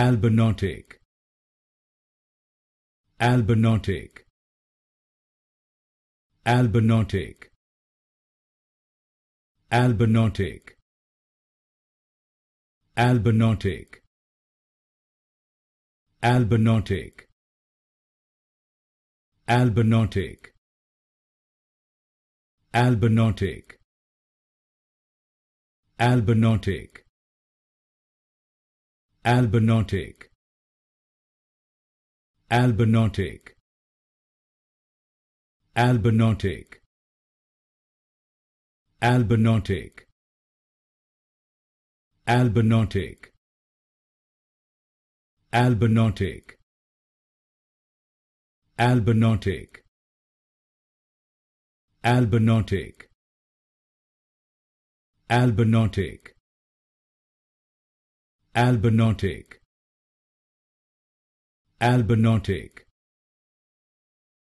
Albinotic. Albinotic. Albinotic. Albinotic. Albinotic. Albinotic. Albinotic. Albinotic. Albanotic Albanotic Albanotic Albanotic Albanotic Albanotic Albanotic Albanotic Albanotic Albanotic Albinotic. Albinotic.